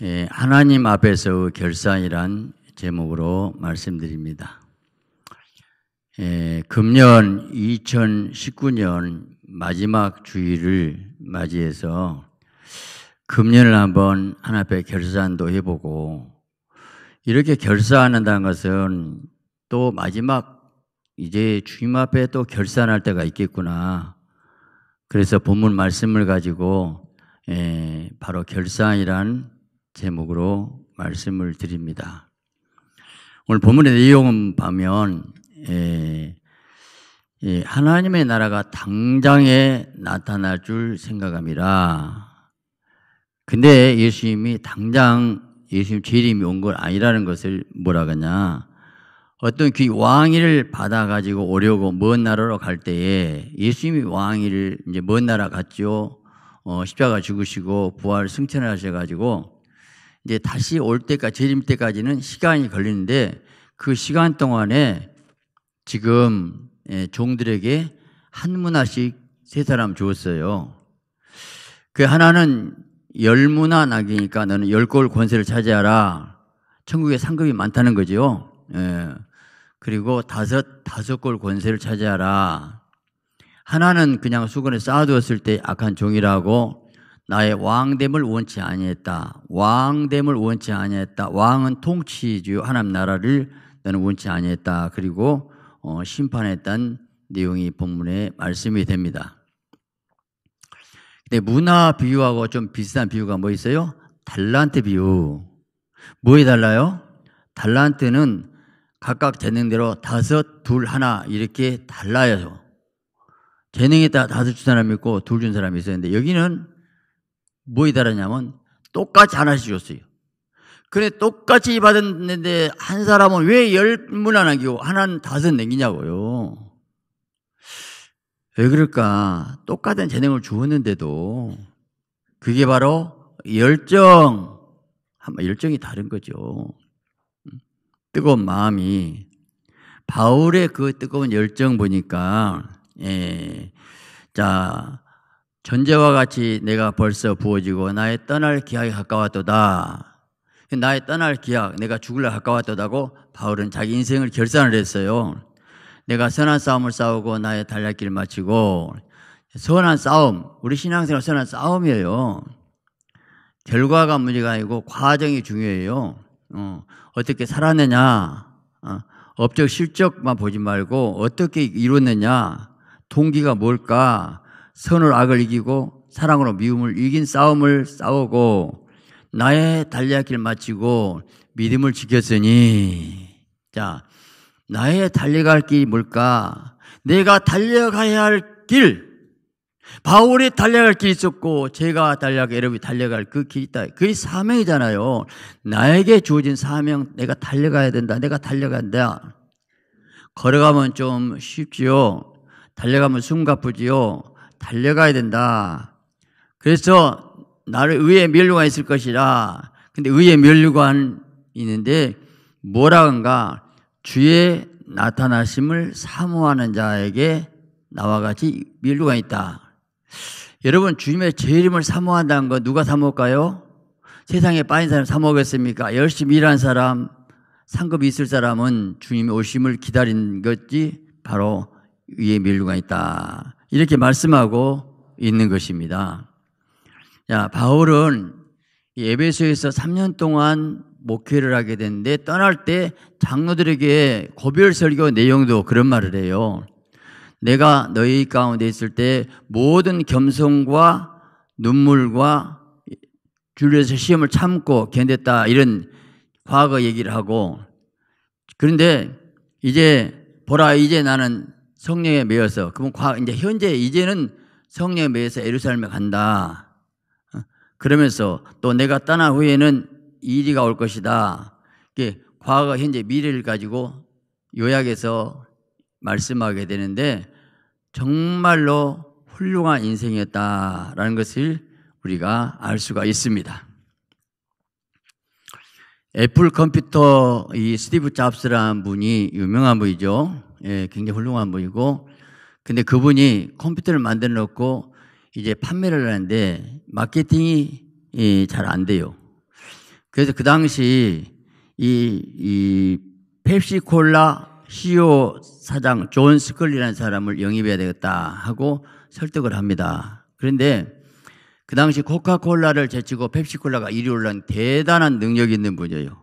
예, 하나님 앞에서의 결산이란 제목으로 말씀드립니다. 예, 금년 2019년 마지막 주일을 맞이해서 금년을 한번 하나 앞에 결산도 해보고 이렇게 결산한다는 것은 또 마지막 이제 주님 앞에 또 결산할 때가 있겠구나. 그래서 본문 말씀을 가지고 예, 바로 결산이란 제목으로 말씀을 드립니다. 오늘 본문의 내용은 보면 예, 예, 하나님의 나라가 당장에 나타날 줄 생각함이라. 근데 예수님이 당장 예수님 재림이 온 건 아니라는 것을 뭐라 그냐? 어떤 귀 왕위를 받아 가지고 오려고 먼 나라로 갈 때에 예수님이 왕위를 이제 먼 나라 갔죠. 어, 십자가 죽으시고 부활 승천 하셔 가지고 이제 다시 올 때까지, 재림 때까지는 시간이 걸리는데 그 시간 동안에 지금 예, 종들에게 한 문화씩 세 사람 주었어요. 그 하나는 열 문화 낙이니까 너는 열 골 권세를 차지하라. 천국에 상급이 많다는 거지요. 예. 그리고 다섯, 다섯 골 권세를 차지하라. 하나는 그냥 수건에 쌓아두었을 때 악한 종이라고 나의 왕됨을 원치 아니했다. 왕됨을 원치 아니했다. 왕은 통치주 하나님 나라를 너는 원치 아니했다. 그리고 어, 심판했던 내용이 본문의 말씀이 됩니다. 근데 문화 비유하고 좀 비슷한 비유가 뭐 있어요? 달란트 비유. 뭐에 달라요? 달란트는 각각 재능대로 다섯, 둘, 하나 이렇게 달라요. 재능에 따라 다섯 준 사람이 있고 둘 준 사람이 있었는데 여기는 뭐에 달하냐면 똑같이 하나씩 줬어요. 그래 똑같이 받았는데 한 사람은 왜 열 문안 남기고 하나는 다섯 남기냐고요. 왜 그럴까? 똑같은 재능을 주었는데도 그게 바로 열정, 열정이 다른 거죠. 음, 뜨거운 마음이 바울의 그 뜨거운 열정 보니까 예, 자 존재와 같이 내가 벌써 부어지고 나의 떠날 기약이 가까웠도다. 나의 떠날 기약, 내가 죽을래 가까웠도다고 바울은 자기 인생을 결산을 했어요. 내가 선한 싸움을 싸우고 나의 달략길 을 마치고 선한 싸움, 우리 신앙생활 선한 싸움이에요. 결과가 문제가 아니고 과정이 중요해요. 어, 떻게 살았느냐, 어, 업적 실적만 보지 말고 어떻게 이뤘느냐, 동기가 뭘까, 선을 악을 이기고 사랑으로 미움을 이긴 싸움을 싸우고 나의 달려야 길 마치고 믿음을 지켰으니 자 나의 달려갈 길이 뭘까? 내가 달려가야 할 길. 바울이 달려갈 길이 있었고 제가 달려가 여러분이 달려갈 그 길이 있다. 그게 사명이잖아요. 나에게 주어진 사명 내가 달려가야 된다. 내가 달려간다. 걸어가면 좀 쉽지요. 달려가면 숨가쁘지요. 달려가야 된다. 그래서 나를 의의 멸류관 있을 것이라. 근데 의의 멸류관 있는데 뭐라는가? 주의 나타나심을 사모하는 자에게 나와 같이 멸류관 있다. 여러분 주님의 재림을 사모한다는 거 누가 사모할까요? 세상에 빠진 사람 사모하겠습니까? 열심히 일한 사람, 상급이 있을 사람은 주님의 오심을 기다린 것이 바로 위에 밀류가 있다. 이렇게 말씀하고 있는 것입니다. 자, 바울은 에베소에서 3년 동안 목회를 하게 됐는데 떠날 때 장로들에게 고별 설교 내용도 그런 말을 해요. 내가 너희 가운데 있을 때 모든 겸손과 눈물과 줄여서 시험을 참고 견뎠다 이런 과거 얘기를 하고 그런데 이제 보라 이제 나는 성령에 매여서 그러면 과 이제 현재 이제는 성령에 매여서 예루살렘에 간다. 어? 그러면서 또 내가 떠난 후에는 이리가 올 것이다. 이게 과거, 현재, 미래를 가지고 요약해서 말씀하게 되는데 정말로 훌륭한 인생이었다라는 것을 우리가 알 수가 있습니다. 애플 컴퓨터 이 스티브 잡스라는 분이 유명한 분이죠. 예, 굉장히 훌륭한 분이고. 근데 그분이 컴퓨터를 만들어 놓고 이제 판매를 하는데 마케팅이 예, 잘안 돼요. 그래서 그 당시 이, 이 펩시콜라 CEO 사장 존 스컬리라는 사람을 영입해야 되겠다 하고 설득을 합니다. 그런데 그 당시 코카콜라를 제치고 펩시콜라가 1위 올란 대단한 능력 이 있는 분이에요.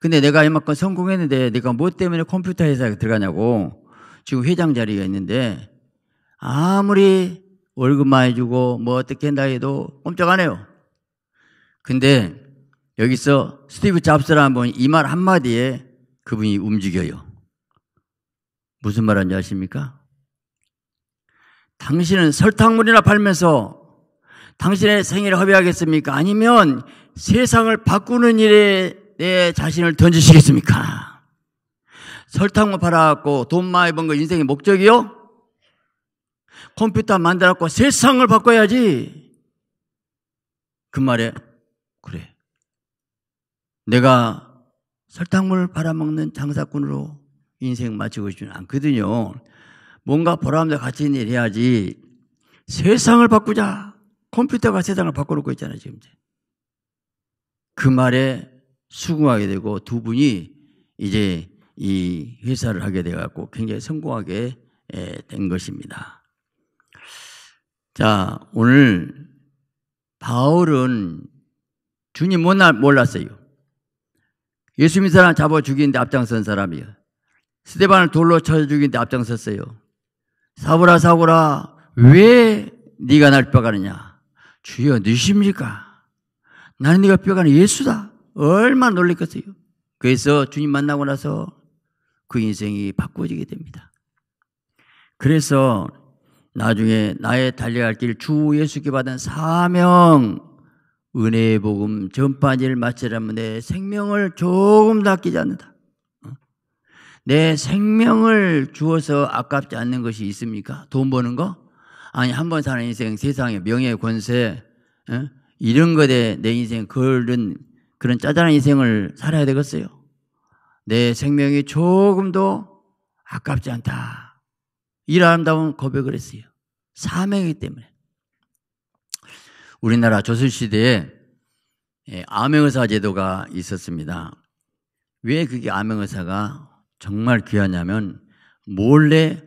근데 내가 이만큼 성공했는데 내가 뭐 때문에 컴퓨터 회사에 들어가냐고 지금 회장 자리에 있는데 아무리 월급만 해주고 뭐 어떻게 한다 해도 꼼짝 안 해요. 근데 여기서 스티브 잡스라는 분이 이 말 한마디에 그분이 움직여요. 무슨 말 하는지 아십니까? 당신은 설탕물이나 팔면서 당신의 생일을 허비하겠습니까? 아니면 세상을 바꾸는 일에 내 자신을 던지시겠습니까? 설탕만 팔아갖고 돈 많이 번 거 인생의 목적이요? 컴퓨터 만들어갖고 세상을 바꿔야지. 그 말에, 그래. 내가 설탕물 팔아먹는 장사꾼으로 인생 마치고 싶지는 않거든요. 뭔가 보람도 같이 일해야지. 세상을 바꾸자. 컴퓨터가 세상을 바꿔놓고 있잖아요, 지금. 그 말에 수긍하게 되고 두 분이 이제 이 회사를 하게 돼갖고 굉장히 성공하게 예, 된 것입니다. 자, 오늘 바울은 주님 몰랐어요. 예수 믿 사람 잡아 죽이는데 앞장선 사람이요. 스테반을 돌로 쳐 죽이는데 앞장섰어요. 사보라 사보라 왜 네가 날 뼈가느냐? 주여 누십니까? 네 나는 네가 뼈가는 예수다. 얼마나 놀랬겠어요. 그래서 주님 만나고 나서 그 인생이 바꿔지게 됩니다. 그래서 나중에 나의 달려갈 길 주 예수께 받은 사명 은혜의 복음 전파지를 마치려면 내 생명을 조금도 아끼지 않는다. 어? 내 생명을 주어서 아깝지 않는 것이 있습니까? 돈 버는 거? 아니 한 번 사는 인생 세상에 명예 권세 에? 이런 것에 내 인생 걸은 그런 짜잘한 인생을 살아야 되겠어요. 내 생명이 조금도 아깝지 않다. 이 아름다운 고백을 했어요. 사명이기 때문에. 우리나라 조선시대에 예, 암행의사 제도가 있었습니다. 왜 그게 암행의사가 정말 귀하냐면 몰래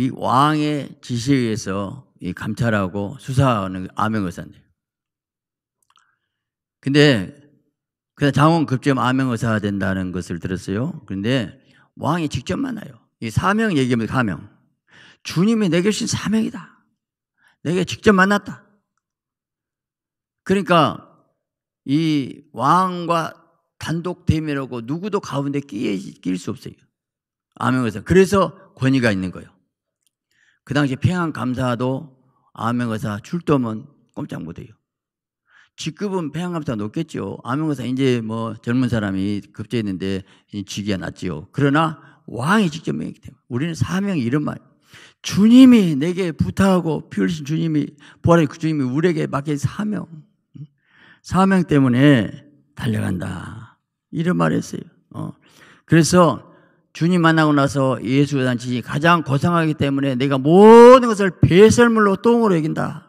이 왕의 지시에 의해서 이 감찰하고 수사하는 암행의사인데. 근데 그냥 장원 급제 암행의사가 된다는 것을 들었어요. 그런데 왕이 직접 만나요. 이 사명 얘기합니다. 사명. 주님이 내게 주신 사명이다. 내게 직접 만났다. 그러니까 이 왕과 단독 대면하고 누구도 가운데 끼일 수 없어요. 암행의사. 그래서 권위가 있는 거예요. 그 당시 평양 감사도 암행 의사 출도면 꼼짝 못해요. 직급은 평양 감사 높겠죠. 암행 의사 이제 뭐 젊은 사람이 급제했는데 직위가 낮지요. 그러나 왕이 직접 명했기 때문에 우리는 사명이 런 말. 주님이 내게 부탁하고 피흘신 주님이 부활의 그 주님이 우리에게 맡긴 사명. 사명 때문에 달려간다. 이런 말 했어요. 어. 그래서 주님 만나고 나서 예수에 대한 지식이 가장 고상하기 때문에 내가 모든 것을 배설물로 똥으로 여긴다.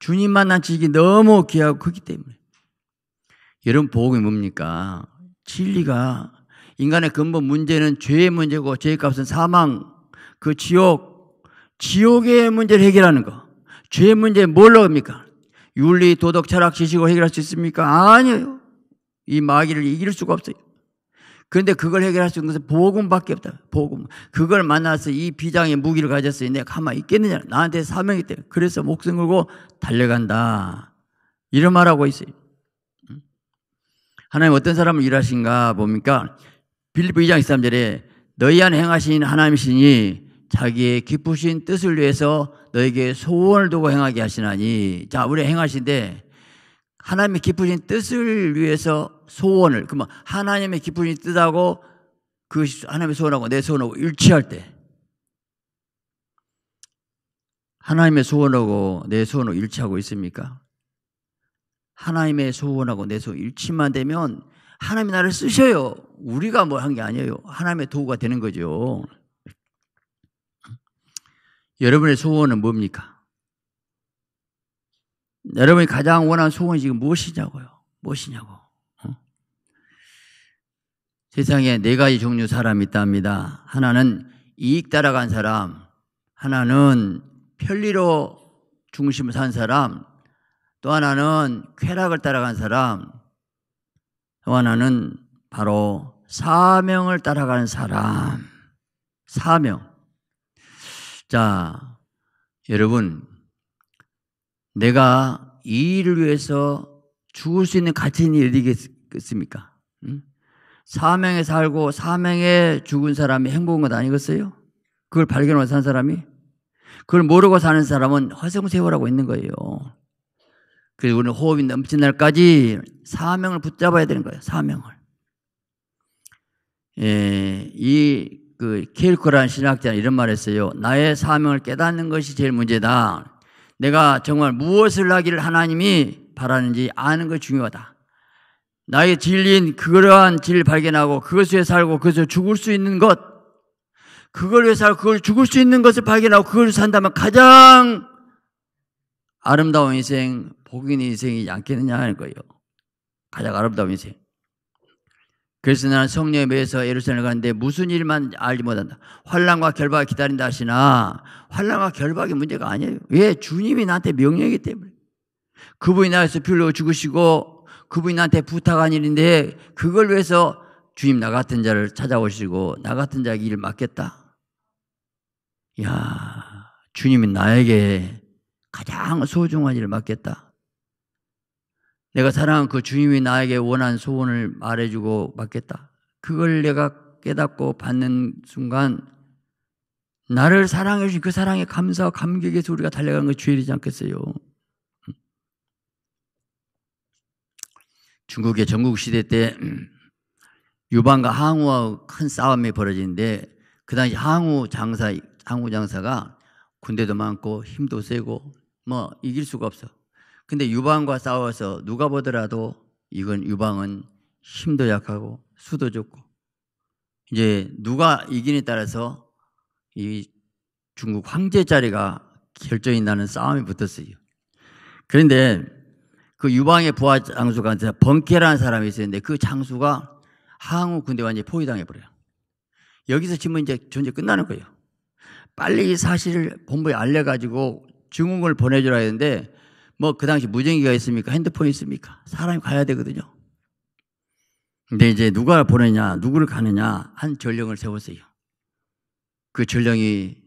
주님 만난 지식이 너무 귀하고 크기 때문에. 여러분 복음이 뭡니까? 진리가 인간의 근본 문제는 죄의 문제고 죄의 값은 사망, 그 지옥, 지옥의 문제를 해결하는 거. 죄의 문제 뭘로 합니까? 윤리, 도덕, 철학, 지식으로 해결할 수 있습니까? 아니에요. 이 마귀를 이길 수가 없어요. 그런데 그걸 해결할 수 있는 것은 보험밖에 없다. 보험. 그걸 만나서 이 비장의 무기를 가졌으니 내가 가만히 있겠느냐. 나한테 사명이 있다. 그래서 목숨 걸고 달려간다. 이런 말하고 있어요. 하나님 어떤 사람을 일하신가 봅니까? 빌리보 2장 13절에 너희 안에 행하신 하나님이시니 자기의 기쁘신 뜻을 위해서 너에게 소원을 두고 행하게 하시나니 자 우리 행하신데 하나님의 기쁘신 뜻을 위해서 소원을 그러면 하나님의 기쁨이 뜻하고 그 하나님의 소원하고 내 소원하고 일치할 때 하나님의 소원하고 내 소원하고 일치하고 있습니까? 하나님의 소원하고 내 소원 일치만 되면 하나님이 나를 쓰셔요. 우리가 뭐 한 게 아니에요. 하나님의 도구가 되는 거죠. 여러분의 소원은 뭡니까? 여러분이 가장 원하는 소원이 지금 무엇이냐고요. 무엇이냐고. 세상에 네 가지 종류 사람이 있답니다. 하나는 이익 따라간 사람, 하나는 편리로 중심을 산 사람, 또 하나는 쾌락을 따라간 사람, 또 하나는 바로 사명을 따라간 사람. 사명. 자, 여러분, 내가 이 일을 위해서 죽을 수 있는 가치 인 일이겠습니까? 응? 사명에 살고 사명에 죽은 사람이 행복한 것 아니겠어요? 그걸 발견하고 산 사람이? 그걸 모르고 사는 사람은 허생세월하고 있는 거예요. 그래서 우리는 호흡이 넘친 날까지 사명을 붙잡아야 되는 거예요. 사명을. 예, 이, 그, 케일코라는 신학자는 이런 말 했어요. 나의 사명을 깨닫는 것이 제일 문제다. 내가 정말 무엇을 하기를 하나님이 바라는지 아는 것이 중요하다. 나의 진리인 그러한 진리를 발견하고 그것을 위해 살고 그것을 죽을 수 있는 것 그걸 위해 살고 그걸 죽을 수 있는 것을 발견하고 그걸 산다면 가장 아름다운 인생 복인 인생이 않겠느냐 하는 거예요 가장 아름다운 인생 그래서 나는 성령에 매해서 예루살렘을 가는데 무슨 일만 알지 못한다. 환란과 결박을 기다린다 하시나 환란과 결박이 문제가 아니에요. 왜? 주님이 나한테 명령이기 때문에. 그분이 나에서 필로 죽으시고 그분이 나한테 부탁한 일인데 그걸 위해서 주님 나 같은 자를 찾아오시고 나 같은 자에게 일을 맡겠다. 야 주님이 나에게 가장 소중한 일을 맡겠다. 내가 사랑한 그 주님이 나에게 원한 소원을 말해주고 맡겠다. 그걸 내가 깨닫고 받는 순간 나를 사랑해 주신 그 사랑에 감사와 감격의 소리가 달려가는 걸 주일이지 않겠어요. 중국의 전국시대 때 유방과 항우와 큰 싸움이 벌어지는데 그 당시 항우 장사, 항우 장사가 군대도 많고 힘도 세고 뭐 이길 수가 없어. 근데 유방과 싸워서 누가 보더라도 이건 유방은 힘도 약하고 수도 좋고 이제 누가 이기에 따라서 이 중국 황제 자리가 결정이 나는 싸움이 붙었어요. 그런데 그 유방의 부하 장수가 번케라는 사람이 있었는데 그 장수가 항우 군대 완전히 포위당해버려요. 여기서 지면 이제 전제 끝나는 거예요. 빨리 이 사실을 본부에 알려가지고 증언을 보내줘야 하는데 뭐 그 당시 무전기가 있습니까? 핸드폰이 있습니까? 사람이 가야 되거든요. 근데 이제 누가 보내냐, 누구를 가느냐 한 전령을 세웠어요. 그 전령이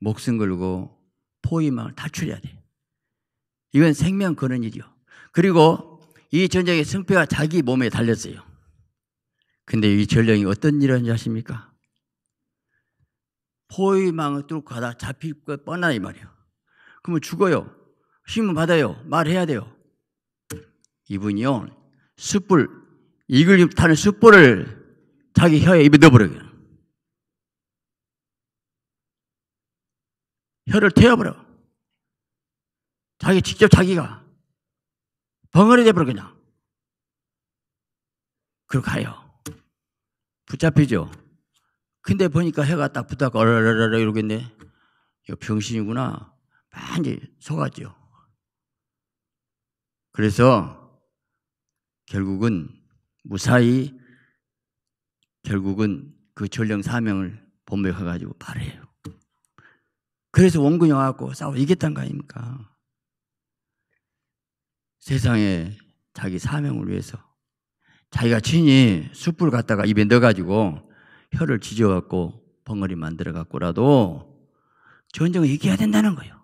목숨 걸고 포위망을 탈출해야 돼. 이건 생명 거는 일이요. 그리고 이전쟁의 승패가 자기 몸에 달렸어요. 근데 이 전령이 어떤 일지아십니까 포위망을 뚫고 가다 잡힐 것뻔하니 말이에요. 그러면 죽어요. 신문 받아요. 말해야 돼요. 이분이요. 숯불, 이글 타는 숯불을 자기 혀에 입에 넣어버려요. 혀를 태워버려. 자기 직접 자기가. 벙어리 돼버려 그냥. 그렇고 가요. 붙잡히죠. 근데 보니까 해가 딱 붙다가 얼얼얼 얼 이러고 있네. 이거 병신이구나. 많이 속았죠. 그래서 결국은 무사히 결국은 그 전령 사명을 본백해가지고 발해요. 그래서 원군이 와갖고 싸워 이겼단 거 아닙니까? 세상에 자기 사명을 위해서 자기가 친히 숯불 갖다가 입에 넣어가지고 혀를 지져갖고 벙어리 만들어갖고라도 전쟁을 이겨야 된다는 거예요.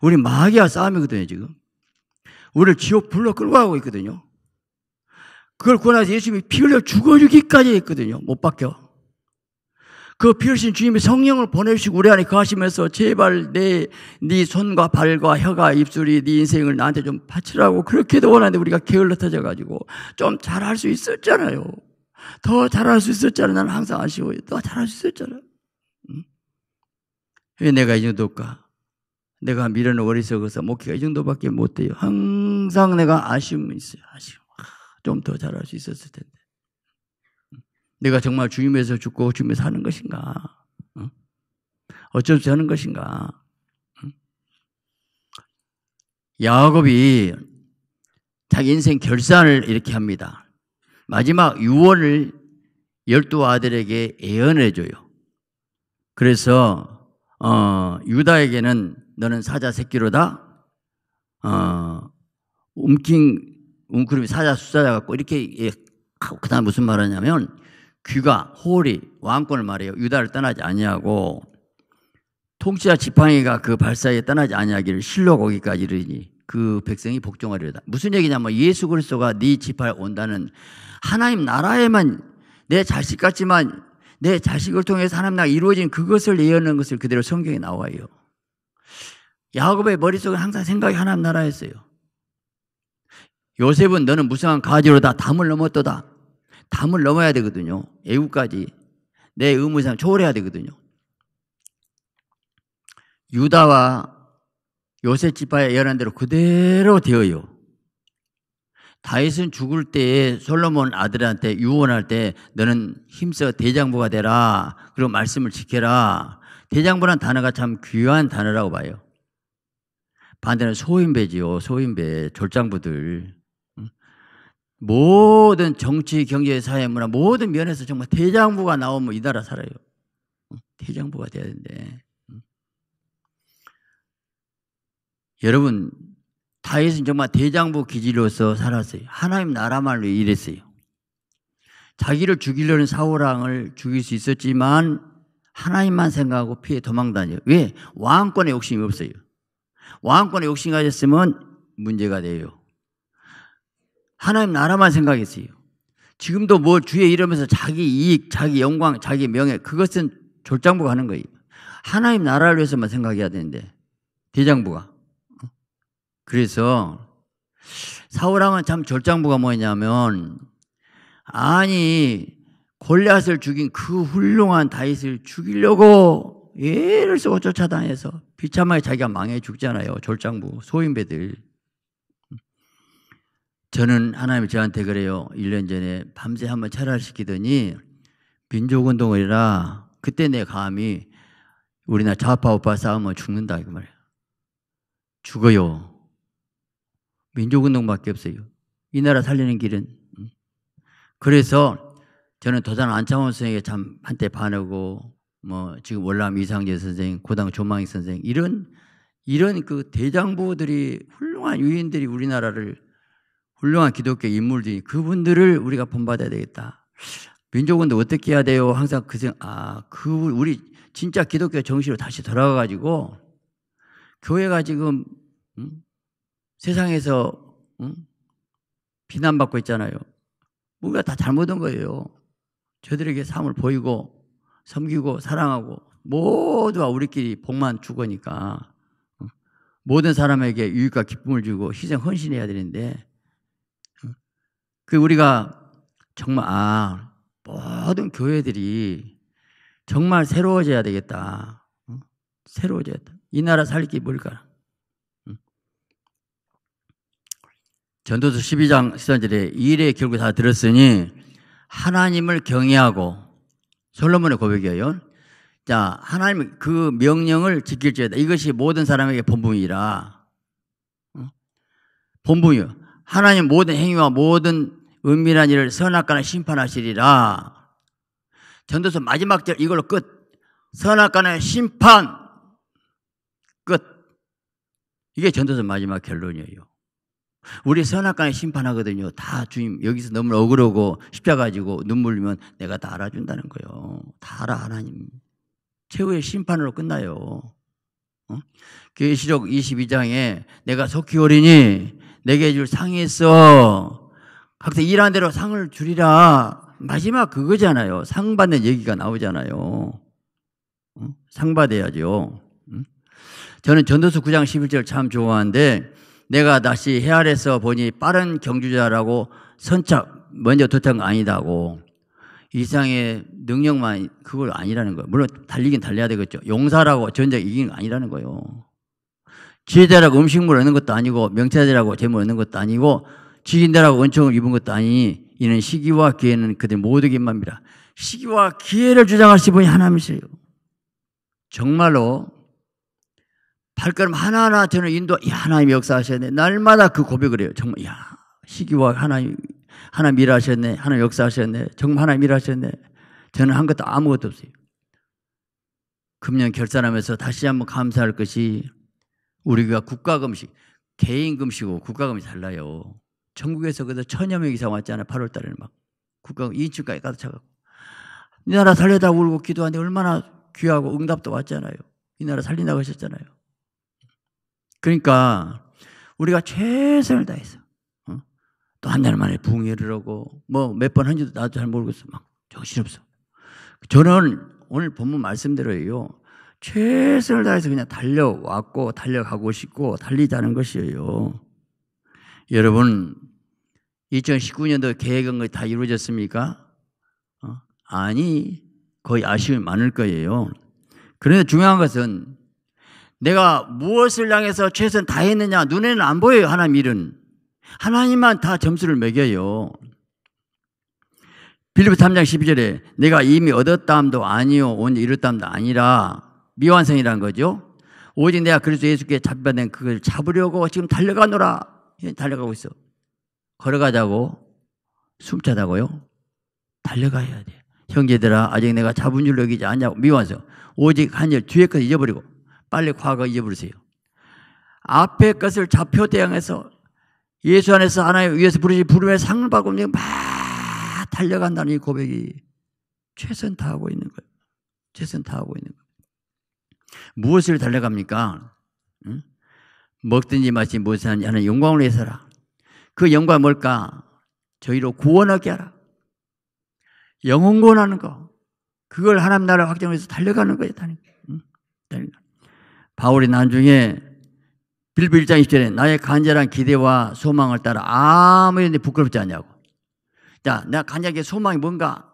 우리 마귀와 싸움이거든요, 지금. 우리를 지옥 불로 끌고 가고 있거든요. 그걸 구원하서 예수님이 피 흘려 죽어주기까지 했거든요. 못 박혀. 그 피우신 주님이 성령을 보내시고 우리 안에 그 거하시면서 제발 내, 네 손과 발과 혀가 입술이 네 인생을 나한테 좀 바치라고 그렇게도 원하는데 우리가 게을러터져가지고 좀 잘할 수 있었잖아요. 더 잘할 수 있었잖아요. 나는 항상 아쉬워요. 더 잘할 수 있었잖아요. 응? 왜 내가 이 정도일까? 내가 미련을 어리석어서 목회가 이 정도밖에 못 돼요. 항상 내가 아쉬움이 있어요. 아쉬움. 아, 좀더 잘할 수 있었을 텐데. 내가 정말 주님에서 죽고 주님에서 하는 것인가? 어? 어쩔 수 하는 것인가? 야곱이 자기 인생 결산을 이렇게 합니다. 마지막 유언을 열두 아들에게 예언해 줘요. 그래서 어, 유다에게는 너는 사자 새끼로다. 어, 움킨 움크림 사자 수사자 갖고 이렇게 예, 그다음 무슨 말하냐면 귀가 홀이 왕권을 말해요. 유다를 떠나지 아니하고 통치자 지팡이가 그 발사에 떠나지 아니하기를 실로 거기까지 이르니 그 백성이 복종하리라 무슨 얘기냐면 뭐 예수 그리스도가 네 지파에 온다는 하나님 나라에만 내 자식 같지만 내 자식을 통해서 하나님 나라 이루어진 그것을 예언하는 것을 그대로 성경에 나와요. 야곱의 머릿속에 항상 생각이 하나님 나라였어요. 요셉은 너는 무성한 가지로다 담을 넘었도다. 담을 넘어야 되거든요. 애국까지 내 의무상 초월해야 되거든요. 유다와 요셉 지파의 예언한 대로 그대로 되어요. 다윗은 죽을 때에 솔로몬 아들한테 유언할 때 너는 힘써 대장부가 되라. 그리고 말씀을 지켜라. 대장부란 단어가 참 귀한 단어라고 봐요. 반대는 소인배지요. 소인배 졸장부들. 모든 정치, 경제, 사회, 문화 모든 면에서 정말 대장부가 나오면 이 나라 살아요. 어, 대장부가 돼야 되는데. 음. 여러분, 다윗은 정말 대장부 기질로서 살았어요. 하나님 나라말로 일했어요. 자기를 죽이려는 사우랑을 죽일 수 있었지만 하나님만 생각하고 피해 도망다녀요. 왜? 왕권의 욕심이 없어요. 왕권의 욕심 가졌으면 문제가 돼요. 하나님 나라만 생각했어요. 지금도 뭐 주의 이러면서 자기 이익, 자기 영광, 자기 명예 그것은 졸장부가 하는 거예요. 하나님 나라를 위해서만 생각해야 되는데 대장부가 어? 그래서 사울왕은 참 졸장부가 뭐냐면 아니 골리앗을 죽인 그 훌륭한 다윗을 죽이려고 얘를 쓰고 쫓아다녀서 비참하게 자기가 망해 죽잖아요. 졸장부 소인배들 저는 하나님이 저한테 그래요. 1년 전에 밤새 한번 철학시키더니 민족운동을 해라. 그때 내 감이 우리나 라 좌파 우파 싸우면 죽는다 이거말이야 그 죽어요. 민족운동밖에 없어요. 이 나라 살리는 길은. 그래서 저는 도산 안창원 선생에게 참 한때 반하고 뭐 지금 월남 이상재 선생, 고당 조망익 선생 이런 이런 그 대장부들이 훌륭한 유인들이 우리나라를 훌륭한 기독교 인물들이 그분들을 우리가 본받아야 되겠다. 민족은 어떻게 해야 돼요? 항상 그생 아, 그, 우리 진짜 기독교 정신으로 다시 돌아가가지고, 교회가 지금, 음? 세상에서, 음? 비난받고 있잖아요. 우리가 다 잘못한 거예요. 저들에게 삶을 보이고, 섬기고, 사랑하고, 모두가 우리끼리 복만 주거니까, 모든 사람에게 유익과 기쁨을 주고, 희생, 헌신해야 되는데, 그 우리가 정말 아 모든 교회들이 정말 새로워져야 되겠다. 어? 새로워져야 돼. 이 나라 살기 뭘까? 전도서 12장 13절에 일에 결국 다 들었으니 하나님을 경외하고 솔로몬의 고백이에요. 자, 하나님 그 명령을 지킬 줄다 이것이 모든 사람에게 본분이라. 본분이요. 하나님 모든 행위와 모든 은밀한 일을 선악간에 심판하시리라. 전도서 마지막 절 이걸로 끝. 선악간에 심판. 끝. 이게 전도서 마지막 결론이에요. 우리 선악간에 심판하거든요. 다 주님 여기서 너무 억울하고 십자가 지고 눈물 흘면 내가 다 알아준다는 거예요. 다 알아 하나님. 최후의 심판으로 끝나요. 어? 계시록 22장에 내가 속히 오리니 내게 줄 상이 있어. 각자 일한 대로 상을 줄이라 마지막 그거잖아요. 상 받는 얘기가 나오잖아요. 상 받아야죠. 저는 전도서 9장 11절 참 좋아하는데 내가 다시 해아려서 보니 빠른 경주자라고 선착 먼저 도탄 거 아니다고 이상의 능력만 그걸 아니라는 거예요. 물론 달리긴 달려야 되겠죠. 용사라고 전쟁 이긴 거 아니라는 거예요. 지혜자라고 음식물 얻는 것도 아니고 명태자라고 재물 얻는 것도 아니고 지인다라고 원총을 입은 것도 아니니 이는 시기와 기회는 그들 모두에게 만합니다 시기와 기회를 주장하실 분이 하나님이세요. 정말로 발걸음 하나하나 저는 인도 야, 하나님 역사하셨네. 날마다 그 고백을 해요. 정말 야 시기와 하나님 하나님 일하셨네. 하나님 역사하셨네. 정말 하나님 일하셨네. 저는 한 것도 아무것도 없어요. 금년 결산하면서 다시 한번 감사할 것이 우리가 국가 금식, 개인 금식이고 국가 금식 달라요. 전국에서 그래서 천여 명 이상 왔잖아요. 8월 달에는 막 국가 금 2인칭까지 가득 차갖고 이 나라 살려다 울고 기도하는데 얼마나 귀하고 응답도 왔잖아요. 이 나라 살린다고 하셨잖아요. 그러니까 우리가 최선을 다해서 어? 또 한 달 만에 붕해를 하고 뭐 몇 번 한지도 나도 잘 모르겠어. 막 정신없어. 저는 오늘 본문 말씀대로예요. 최선을 다해서 그냥 달려왔고 달려가고 싶고 달리자는 것이에요. 여러분 2019년도 계획은 거의 다 이루어졌습니까? 어? 아니 거의 아쉬움이 많을 거예요. 그런데 중요한 것은 내가 무엇을 향해서 최선 다했느냐 눈에는 안 보여요 하나님 일은 하나님만 다 점수를 매겨요. 빌립 3장 12절에 내가 이미 얻었다함도 아니요 오 이뤘다함도 아니라 미완성이라는 거죠. 오직 내가 그리스도 예수께 잡혀낸 그걸 잡으려고 지금 달려가노라. 예, 달려가고 있어. 걸어가자고. 숨차다고요. 달려가야 돼. 형제들아 아직 내가 잡은 줄 여기지 않냐고 미완성. 오직 한 일 뒤에 것을 잊어버리고 빨리 과거 잊어버리세요. 앞에 것을 잡혀 대항해서 예수 안에서 하나님 위에서 부르신 부름에 상을 받고 막 달려간다는 이 고백이 최선 다하고 있는 거예요. 최선 다하고 있는 거예요. 무엇을 달래갑니까? 응? 먹든지 마시 무엇을 하는지 하는 영광을 위해서라. 그 영광 뭘까? 저희로 구원하게 하라. 영혼 구원하는 거. 그걸 하나님 나라 확정해서 달려가는 거예요. 달려. 응? 달려. 바울이 나중에 빌보 장2절에 나의 간절한 기대와 소망을 따라 아무 일인데 부끄럽지 않냐고. 자, 내가 간절하게 소망이 뭔가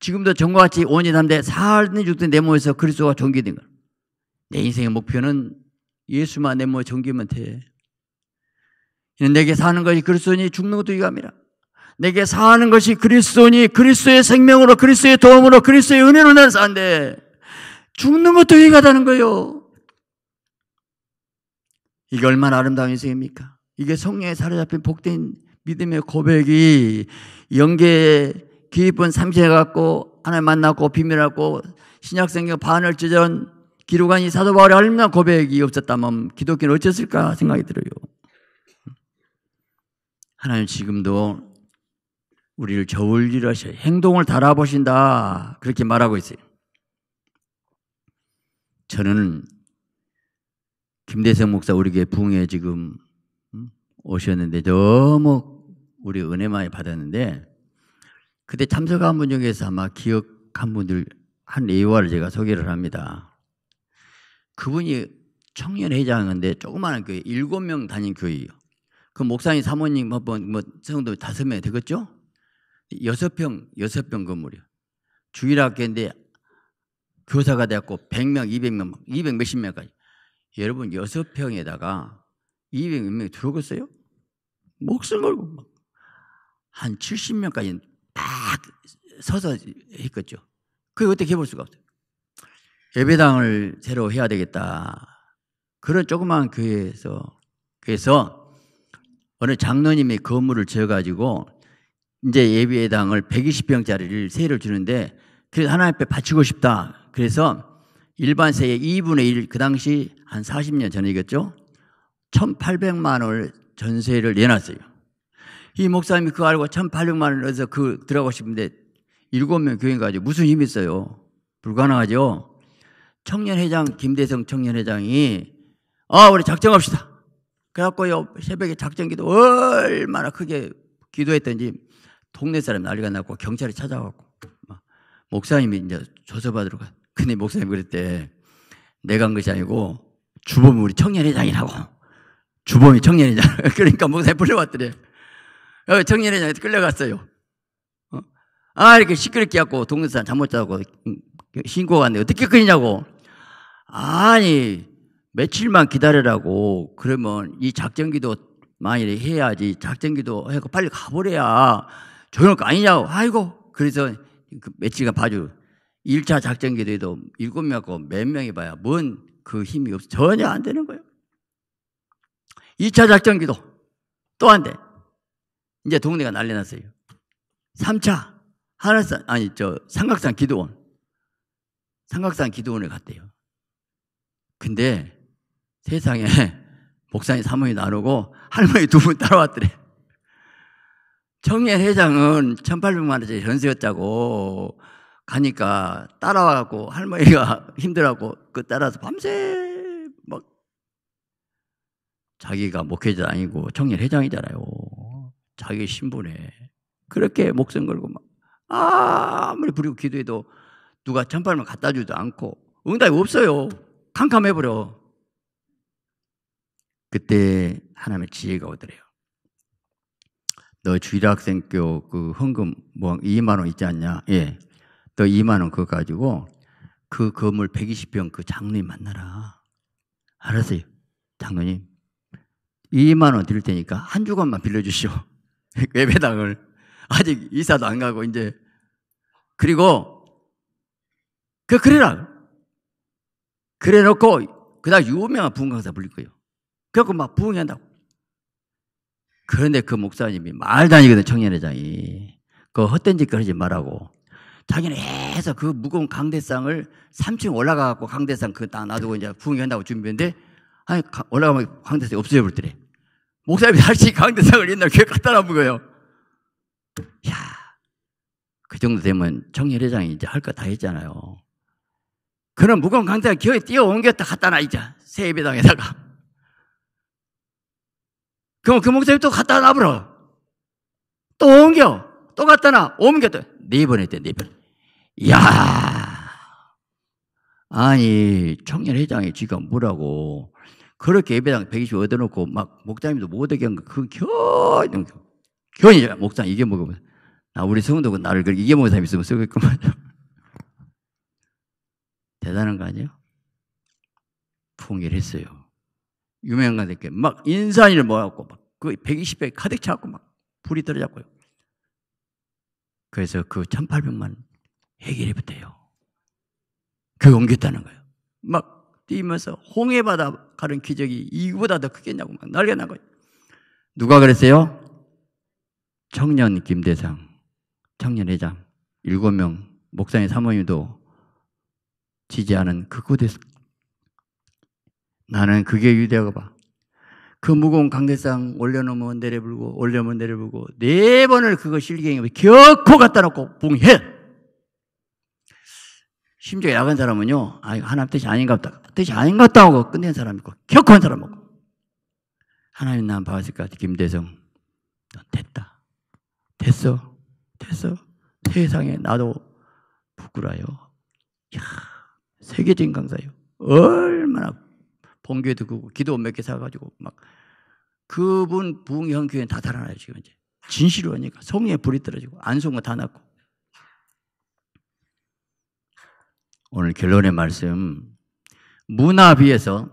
지금도 전과 같이 원이 담대 살든 죽든 내 몸에서 그리스도가 존귀된 걸. 내 인생의 목표는 예수만 내 몸에 정기면 돼. 이는 내게 사는 것이 그리스도니 죽는 것도 유감이라. 내게 사는 것이 그리스도니 그리스도의 생명으로 그리스도의 도움으로 그리스도의 은혜로 나사산데 죽는 것도 유가하다는 거요. 이게 얼마나 아름다운 인생입니까? 이게 성령에 사로잡힌 복된 믿음의 고백이 영계에 깊은 삼신해 갖고 하나님 만나고 비밀하고 신약성경 반을 찢은 기록한 이 사도 바울이 얼마나 고백이 없었다면 기독교는 어쨌을까 생각이 들어요. 하나님 지금도 우리를 저울질하셔 행동을 달아보신다 그렇게 말하고 있어요. 저는 김대성 목사 우리 에게 부흥에 지금 음, 오셨는데 너무 우리 은혜 많이 받았는데 그때 참석한 분 중에서 아마 기억한 분들 한 예화를 제가 소개를 합니다. 그분이 청년회장인데 조그마한 교회 일곱 명 다닌 교회예요. 그 목사님 사모님 뭐뭐 뭐, 뭐, 성도 다섯 명 되겠죠? 여섯 평 여섯 평 건물이요. 주일학교인데 교사가 되었고 100명, 200명, 200 몇십 명까지. 여러분 여섯 평에다가 200명 들어갔어요? 목숨 걸고 막. 한7 0명까지딱 서서 했겠죠. 그게 어떻게 해볼 수가 없어요. 예배당을 새로 해야 되겠다. 그런 조그마한 교회에서 그래서 어느 장로님이 건물을 지어가지고 이제 예배당을 120평짜리를 세를 주는데 그래서 하나님 앞에 바치고 싶다. 그래서 일반 세의 2분의 1, 그 당시 한 40년 전이겠죠? 1800만 원을 전세를 내놨어요. 이 목사님이 그거 알고 1800만 원을 넣어서 그 들어가고 싶은데 7명 교인 가지고 무슨 힘이 있어요? 불가능하죠? 청년회장 김대성 청년회장이 아 우리 작정합시다. 그래갖고 새벽에 작정기도 얼마나 크게 기도했던지 동네 사람 난리가 났고 경찰이 찾아왔고 목사님이 이제 조사받으러 가. 근데 목사님 그랬대 내가 한 것이 아니고 주범이 우리 청년회장이라고 주범이 청년회장 그러니까 목사님 불러왔더래. 어, 청년회장에 끌려갔어요. 어? 아 이렇게 시끄럽게 하고 동네 사람 잠 못 자고 음, 신고가 왔는데 어떻게 끊냐고 아니, 며칠만 기다리라고. 그러면 이 작전기도 많이 해야지 작전기도 하고 빨리 가버려야 좋을 할거 아니냐고. 아이고. 그래서 그 며칠간 봐주. 1차 작전기도에도 7명 몇 명이 봐야 뭔 그 힘이 없어. 전혀 안 되는 거예요. 2차 작전기도 또 안 돼. 이제 동네가 난리 났어요. 3차 하늘산 아니 저 삼각산 기도원 삼각산 기도원에 갔대요. 근데 세상에 목사님 사모님 나누고 할머니 두 분 따라왔더래. 청년 회장은 1800만 원짜리 현수였다고 가니까 따라와갖고 할머니가 힘들어갖고 그 따라서 밤새 막 자기가 목회자 아니고 청년 회장이잖아요. 자기 신분에 그렇게 목숨 걸고 막 아, 아무리 부리고 기도해도 누가 1800만 갖다 주지도 않고 응답이 없어요. 캄캄해버려. 그때 하나님의 지혜가 오더래요. 너 주일학생교 그 헌금 뭐 2만 원 있지 않냐? 예. 너 2만 원 그거 가지고 그 건물 120평 그 장로님 만나라. 알았어요. 장로님. 2만 원 드릴 테니까 한 주간만 빌려주시오. 외배당을. 아직 이사도 안 가고 이제. 그리고 그 그래라. 그래 놓고, 그다음 유명한 부흥 강사 불릴 거예요. 그래갖고 막 부흥이 한다고. 그런데 그 목사님이 말도 아니거든, 청년회장이. 그 헛된 짓 그러지 말라고. 자기는 해서 그 무거운 강대상을 3층 올라가갖고 강대상 그딱 놔두고 이제 부흥이 한다고 준비했는데, 아니, 올라가면 강대상이 없어져 버렸더래. 목사님이 다시 강대상을 옛날 교회 갖다 놔은 거예요. 야, 그 정도 되면 청년회장이 이제 할거 다 했잖아요. 그런 무거운 강자가 겨우 뛰어 옮겼다 갔다나이자새 예배당에다가. 그럼 그 목사님 또갔다나버려또 옮겨. 또갔다나 옮겼다. 네번 했대, 네 번. 야 아니, 청년회장이 지가 뭐라고. 그렇게 예배당 120 얻어놓고 막 목사님도 못 오게 한 거, 그건 겨, 견이죠. 목사님 이게 뭐고. 나 우리 성도가 나를 그렇게 이게 목사님 있으면 쓰겠구만. 대단한 거 아니에요? 풍일했어요. 유명한 가들께 막 인산이를 모아갖고 막 그 120배 가득 차갖고 막 불이 들어졌고요 그래서 그 1800만 해결해 붙대요. 그 옮겼다는 거예요. 막 뛰면서 홍해바다 가는 기적이 이거보다 더 크겠냐고 막 난리가 난 거예요. 누가 그랬어요? 청년 김대상, 청년회장, 일곱 명 목사님 사모님도 지지하는 그곳에서 나는 그게 유대가 봐. 그 무거운 강대상 올려놓으면 내려불고 올려놓으면 내려불고 네 번을 그거 실경에 겨코 갖다 놓고 붕해 심지어 약한 사람은요 아 이거 하나님 뜻이 아닌가 보다 뜻이 아닌가 보다 하고 끝낸 사람 있고 격한 사람 있고 하나님 난봤을것 같아 김대성 넌 됐다 됐어 됐어 세상에 나도 부끄러요 워 야. 세계적인 강사예요. 얼마나 본교에도 그고 기도 몇 개 사가지고 막 그분 부흥형교회다 달아나요 지금 이제 진실로 하니까 성에 불이 떨어지고 안송과 다 났고 오늘 결론의 말씀 문화 비해서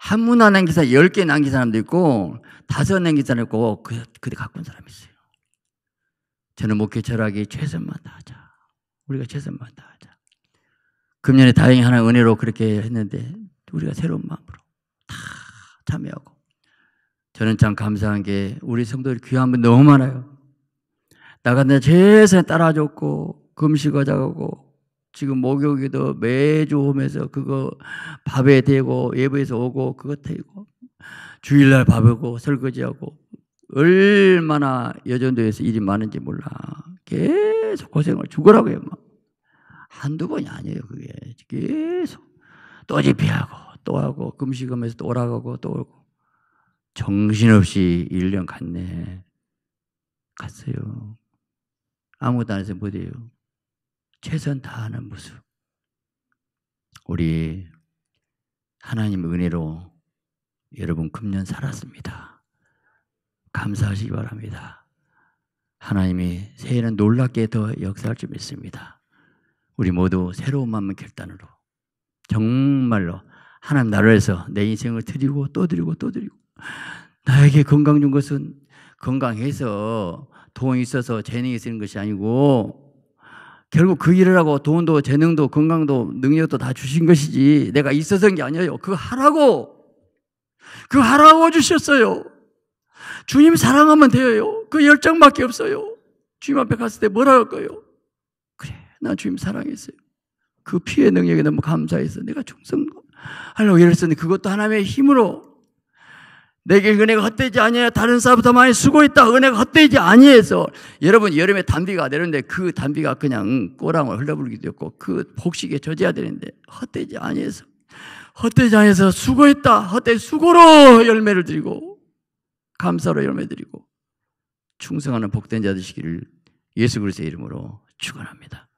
한 문화 남긴 사람 개 남긴 사람도 있고 다섯 남긴 사람 있고 그, 그대 갖고 온사람 있어요 저는 목회 철학이 최선만 다하자 우리가 최선만 다하자 금년에 다행히 하나 은혜로 그렇게 했는데 우리가 새로운 마음으로 다 참여하고 저는 참 감사한 게 우리 성도들 귀한 분 너무 많아요. 나는데 최선을 따라줬고 금식어자고 지금 목욕에도 매주 오면서 그거 밥에 대고 예배에서 오고 그거 대고 주일날 밥하고 설거지하고 얼마나 여전도에서 일이 많은지 몰라 계속 고생을 죽으라고 해요. 막. 한두 번이 아니에요, 그게. 계속. 또 집회하고, 또 하고, 금식하면서 또 오라가고, 또 오고. 정신없이 1년 갔네. 갔어요. 아무것도 안 해서 못해요. 최선 다하는 모습. 우리 하나님 은혜로 여러분 금년 살았습니다. 감사하시기 바랍니다. 하나님이 새해는 놀랍게 더 역사할 줄 믿습니다. 우리 모두 새로운 마음의 결단으로 정말로 하나님 나라에서 내 인생을 드리고 또 드리고 또 드리고 나에게 건강 준 것은 건강해서 돈이 있어서 재능이 있는 것이 아니고 결국 그 일을 하고 돈도 재능도 건강도 능력도 다 주신 것이지 내가 있어서인 게 아니에요. 그거 하라고 그 하라고 주셨어요. 주님 사랑하면 돼요. 그 열정밖에 없어요. 주님 앞에 갔을 때 뭐라 할까요? 나 주님 사랑했어요. 그 피의 능력에 너무 감사해서 내가 충성하려고 이랬었는데 그것도 하나님의 힘으로 내게 은혜가 헛되지 아니하 다른 사람보다 많이 수고했다 은혜가 헛되지 아니해서 여러분 여름에 단비가 내렸는데 그 단비가 그냥 꼬랑을 흘러불기도 했고 그 복식에 젖어야 되는데 헛되지 아니해서 헛되지 아니해서 수고했다 헛되 수고로 열매를 드리고 감사로 열매 드리고 충성하는 복된 자 되시기를 예수 그리스의 이름으로 축원합니다.